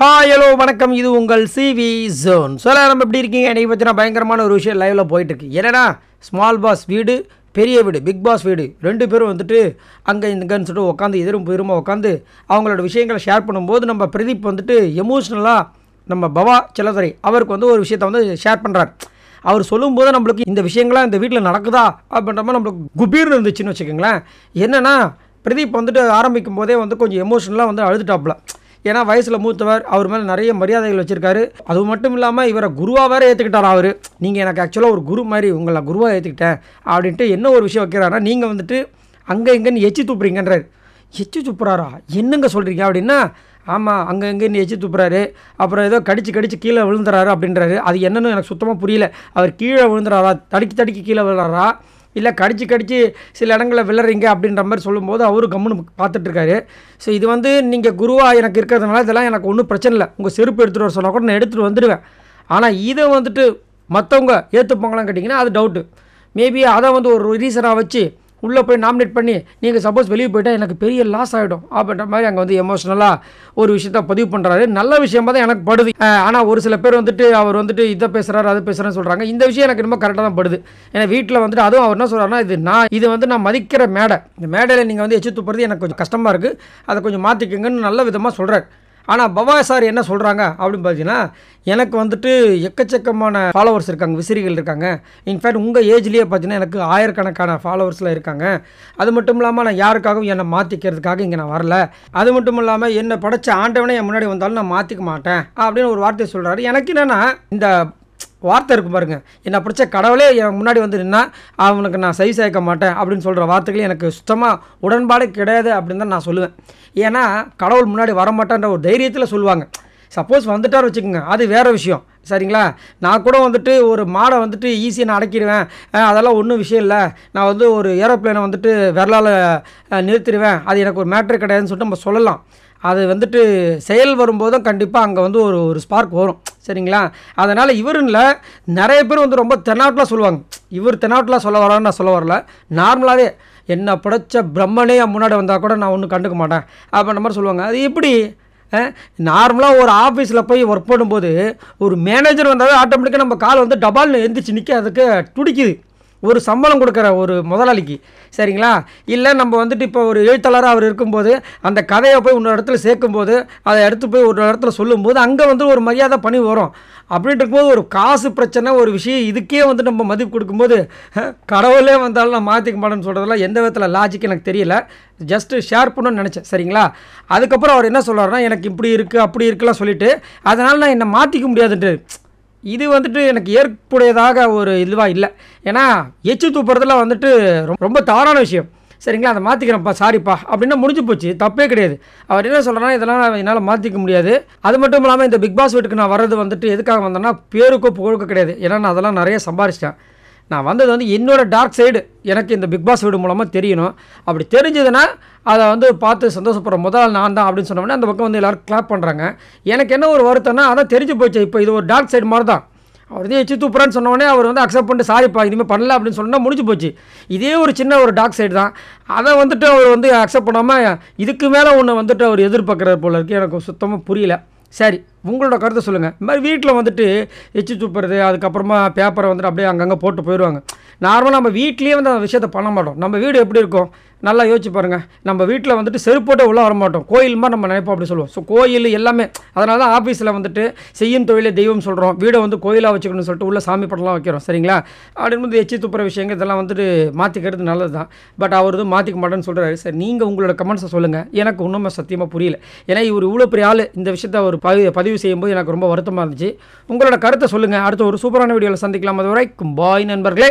hi hello வணக்கம் இது உங்கள் சிவி ஜோன் ஸோ நம்ம எப்படி இருக்கீங்க என்னை பற்றினா பயங்கரமான ஒரு விஷயம் லைவில் போயிட்டுருக்கு என்னென்னா ஸ்மால் பாஸ் வீடு பெரிய வீடு பிக் பாஸ் வீடு ரெண்டு பேரும் வந்துட்டு அங்கே இங்கன்னு சொல்லிட்டு உட்காந்து எதிரும் பெருமா உட்காந்து அவங்களோட விஷயங்களை ஷேர் பண்ணும்போது நம்ம பிரதீப் வந்துட்டு எமோஷ்னலாக நம்ம பவா செல்லதுரை அவருக்கு வந்து ஒரு விஷயத்த வந்து ஷேர் பண்ணுறார் அவர் சொல்லும்போது நம்மளுக்கு இந்த விஷயங்கள்லாம் இந்த வீட்டில் நடக்குதா அப்படின்ற மாதிரி நம்மளுக்கு குபீர்னு இருந்துச்சுன்னு வச்சுக்கோங்களேன் என்னென்னா பிரதீப் வந்துட்டு ஆரம்பிக்கும் போதே வந்து கொஞ்சம் எமோஷனலாக வந்து அழுதுட்டாப்புல ஏன்னா வயசில் மூத்தவர் அவர் மேலே நிறைய மரியாதைகள் வச்சுருக்காரு அது மட்டும் இல்லாமல் இவரை குருவாக வேறு ஏற்றுக்கிட்டாரா அவர் நீங்கள் எனக்கு ஆக்சுவலாக ஒரு குரு மாதிரி உங்களை குருவாக ஏற்றுக்கிட்டேன் அப்படின்ட்டு என்ன ஒரு விஷயம் வைக்கிறாருன்னா நீங்கள் வந்துட்டு அங்கே இங்கேன்னு எச்சி துப்புறீங்கன்றார் எச்சி துப்புறாரா என்னங்க சொல்கிறீங்க அப்படின்னா ஆமாம் அங்கே நீ எச்சு துப்புறாரு அப்புறம் ஏதோ கடிச்சு கடிச்சு கீழே விழுந்துறாரு அப்படின்றாரு அது என்னன்னு எனக்கு சுத்தமாக புரியல அவர் கீழே விழுந்துறாரா தடுக்கி தடுக்கி கீழே விழுறாரா இல்லை கடிச்சு கடிச்சு சில இடங்களில் விளறீங்க அப்படின்ற மாதிரி சொல்லும்போது அவரும் கம்முன்னு பார்த்துட்ருக்காரு ஸோ இது வந்து நீங்கள் குருவாக எனக்கு இருக்கிறதுனால இதெல்லாம் எனக்கு ஒன்றும் பிரச்சனை இல்லை உங்கள் செருப்பு எடுத்துகிட்டு வர சொன்னால் கூட நான் எடுத்துகிட்டு வந்துடுவேன் ஆனால் இதை வந்துட்டு மற்றவங்க ஏற்றுப்பாங்களான்னு கேட்டிங்கன்னா அது டவுட்டு மேபி அதை வந்து ஒரு ரீசனாக வச்சு உள்ளே போய் நாமினேட் பண்ணி நீங்கள் சப்போஸ் வெளியே போயிட்டால் எனக்கு பெரிய லாஸ் ஆகிடும் அப்படின்ற மாதிரி அங்கே வந்து எமோஷ்னலாக ஒரு விஷயத்த பதிவு பண்ணுறாரு நல்ல விஷயமாக தான் எனக்கு படுது ஆனால் ஒரு சில பேர் வந்துட்டு அவர் வந்துட்டு இதை பேசுகிறாரு அதை பேசுகிறேன்னு சொல்கிறாங்க இந்த விஷயம் எனக்கு ரொம்ப கரெக்டாக தான் படுது ஏன்னா வீட்டில் வந்துட்டு அதுவும் அவர் என்ன சொல்கிறாருன்னா இது நான் இது வந்து நான் மதிக்கிற மேடை இந்த மேடையில் நீங்கள் வந்து எச்சு துப்புறது எனக்கு கொஞ்சம் கஷ்டமாக இருக்குது அதை கொஞ்சம் மாற்றிக்கங்கன்னு நல்ல விதமாக சொல்கிறார் ஆனால் பவா சார் என்ன சொல்கிறாங்க அப்படின்னு பார்த்தீங்கன்னா எனக்கு வந்துட்டு எக்கச்சக்கமான ஃபாலோவர்ஸ் இருக்காங்க விசிறிகள் இருக்காங்க இன்ஃபேக்ட் உங்கள் ஏஜ்லேயே பார்த்தீங்கன்னா எனக்கு ஆயிரக்கணக்கான ஃபாலோவர்ஸில் இருக்காங்க அது மட்டும் இல்லாமல் நான் யாருக்காகவும் என்னை மாற்றிக்கிறதுக்காக இங்கே நான் வரல அது மட்டும் இல்லாமல் என்னை படைச்ச ஆண்டவனே என் முன்னாடி வந்தாலும் நான் மாற்றிக்க மாட்டேன் அப்படின்னு ஒரு வார்த்தை சொல்கிறாரு எனக்கு என்னென்னா இந்த வார்த்தை இருக்கும் பாருங்கள் என்னை பிடிச்ச கடவுளே எனக்கு முன்னாடி வந்து நின்னா அவனுக்கு நான் சரி சேர்க்க மாட்டேன் அப்படின்னு சொல்கிற வார்த்தைகள் எனக்கு சுத்தமாக உடன்பாடு கிடையாது அப்படின்னு தான் நான் சொல்லுவேன் ஏன்னா கடவுள் முன்னாடி வரமாட்டேன்ற ஒரு தைரியத்தில் சொல்லுவாங்க சப்போஸ் வந்துட்டார் வச்சுக்கோங்க அது வேறு விஷயம் சரிங்களா நான் கூட வந்துட்டு ஒரு மாடை வந்துட்டு ஈஸியாக நான் அடக்கிடுவேன் அதெல்லாம் ஒன்றும் விஷயம் இல்லை நான் வந்து ஒரு ஏரோப்ளைனை வந்துட்டு விரலால் நிறுத்திடுவேன் அது எனக்கு ஒரு மேட்ரு கிடையாதுன்னு சொல்லிட்டு நம்ம சொல்லலாம் அது வந்துட்டு செயல் வரும்போதும் கண்டிப்பாக அங்கே வந்து ஒரு ஒரு ஸ்பார்க் வரும் சரிங்களா அதனால் இவருன்னு நிறைய பேர் வந்து ரொம்ப தென்னாட்டில் சொல்லுவாங்க இவர் தென்னாட்டில் சொல்ல வரான்னு நான் சொல்ல வரல நார்மலாகவே என்ன பிடிச்ச பிரம்மனே முன்னாடி வந்தால் கூட நான் ஒன்றும் கண்டுக்க மாட்டேன் அப்படின்ற மாதிரி சொல்லுவாங்க அது எப்படி நார்மலாக ஒரு ஆஃபீஸில் போய் ஒர்க் பண்ணும்போது ஒரு மேனேஜர் வந்தாலே ஆட்டோமேட்டிக்காக நம்ம கால் வந்து டபால்னு எழுந்திரிச்சு நிற்க அதுக்கு துடிக்குது ஒரு சம்பளம் கொடுக்குற ஒரு முதலாளிக்கு சரிங்களா இல்லை நம்ம வந்துட்டு இப்போ ஒரு எழுத்தாளராக அவர் இருக்கும்போது அந்த கதையை போய் இன்னொரு இடத்துல சேர்க்கும்போது அதை எடுத்து போய் ஒரு இடத்துல சொல்லும்போது அங்கே வந்து ஒரு மரியாதை பணி வரும் அப்படின்ட்டு போது ஒரு காசு பிரச்சனை ஒரு விஷயம் இதுக்கே வந்து நம்ம மதிப்பு கொடுக்கும்போது கடவுளே வந்தாலும் நான் மாற்றிக்க மாட்டேன்னு சொல்கிறதெல்லாம் எந்த விதத்தில் லாஜிக் எனக்கு தெரியல ஜஸ்ட்டு ஷேர் பண்ணணும்னு நினச்சேன் சரிங்களா அதுக்கப்புறம் அவர் என்ன சொல்கிறாருன்னா எனக்கு இப்படி இருக்குது அப்படி இருக்குலாம் சொல்லிவிட்டு அதனால் நான் என்னை மாற்றிக்க முடியாதுன்ட்டு இது வந்துட்டு எனக்கு ஏற்புடையதாக ஒரு இதுவாக இல்லை ஏன்னா எச்சு துப்புறதுல வந்துட்டு ரொம்ப தவறான விஷயம் சரிங்களா அதை மாற்றிக்கிறேன்ப்பா சாரிப்பா அப்படின்னா முடிஞ்சு போச்சு தப்பே கிடையாது அவர் என்ன சொல்கிறேன்னா இதெல்லாம் என்னால் மாற்றிக்க முடியாது அது மட்டும் இல்லாமல் இந்த பிக் பாஸ் வீட்டுக்கு நான் வர்றது வந்துட்டு எதுக்காக வந்தேன்னா பேருக்கோ புகழுக்கோ கிடையாது ஏன்னா நான் அதெல்லாம் நிறைய சம்பாரிச்சிட்டேன் நான் வந்தது வந்து என்னோடய டார்க் சைடு எனக்கு இந்த பிக் பாஸ் வீடு மூலமாக தெரியணும் அப்படி தெரிஞ்சதுன்னா அதை வந்து பார்த்து சந்தோஷப்படுற முதல் நான் தான் அப்படின்னு சொன்னோம்னா அந்த பக்கம் வந்து எல்லோரும் கிளாப் பண்ணுறாங்க எனக்கு என்ன ஒரு வருத்தம்னா அதான் தெரிஞ்சு போச்சு இப்போ இது ஒரு டார்க் சைடு மாதிரி தான் அவர் வந்து எச்சு தூப்புறான்னு சொன்னோடனே அவர் வந்து அக்செப்ட் பண்ணிட்டு சாரிப்பா இனிமேல் பண்ணல அப்படின்னு சொன்னால் முடிஞ்சு போச்சு இதே ஒரு சின்ன ஒரு டார்க் சைடு தான் அதை வந்துட்டு அவர் வந்து அக்செப்ட் பண்ணாமல் இதுக்கு மேலே ஒன்று வந்துட்டு அவர் எதிர்பார்க்குற போல இருக்கு எனக்கு சுத்தமாக புரியல சரி உங்களோட கருத்தை சொல்லுங்கள் இந்த மாதிரி வீட்டில் வந்துட்டு எச்சு துப்புறது அதுக்கப்புறமா பேப்பரை வந்துட்டு அப்படியே அங்கங்கே போட்டு போயிடுவாங்க நார்மலாக நம்ம வீட்லேயே வந்து அந்த விஷயத்த பண்ண மாட்டோம் நம்ம வீடு எப்படி இருக்கும் நல்லா யோசிச்சு பாருங்கள் நம்ம வீட்டில் வந்துட்டு செருப்போட்டே உள்ளே வரமாட்டோம் கோயில் மாதிரி நம்ம நினைப்போம் அப்படி சொல்லுவோம் ஸோ கோயில் எல்லாமே அதனால தான் ஆஃபீஸில் வந்துட்டு செய்யும் தொழிலே தெய்வம் சொல்கிறோம் வீடை வந்து கோயிலாக வச்சுக்கணும்னு சொல்லிட்டு உள்ளே சாமி படம்லாம் வைக்கிறோம் சரிங்களா அப்படின்னு எச்சி துப்புற விஷயங்கள் இதெல்லாம் வந்துட்டு மாற்றிக்கிறது நல்லது தான் பட் அவர் வந்து மாற்றிக்க மாட்டேன்னு சொல்கிறாரு சார் நீங்கள் உங்களோட கமெண்ட்ஸை சொல்லுங்கள் எனக்கு ஒன்றுமே சத்தியமாக புரியல ஏன்னா இவர் இவ்வளோ பெரிய ஆள் இந்த விஷயத்தை அவர் பதிவு பதிவு செய்யும்போது எனக்கு ரொம்ப வருத்தமாக இருந்துச்சு உங்களோட கருத்தை சொல்லுங்கள் அடுத்த ஒரு சூப்பரான வீடியோவில் சந்திக்கலாம் அது வரைக்கும் பாய் நண்பர்களே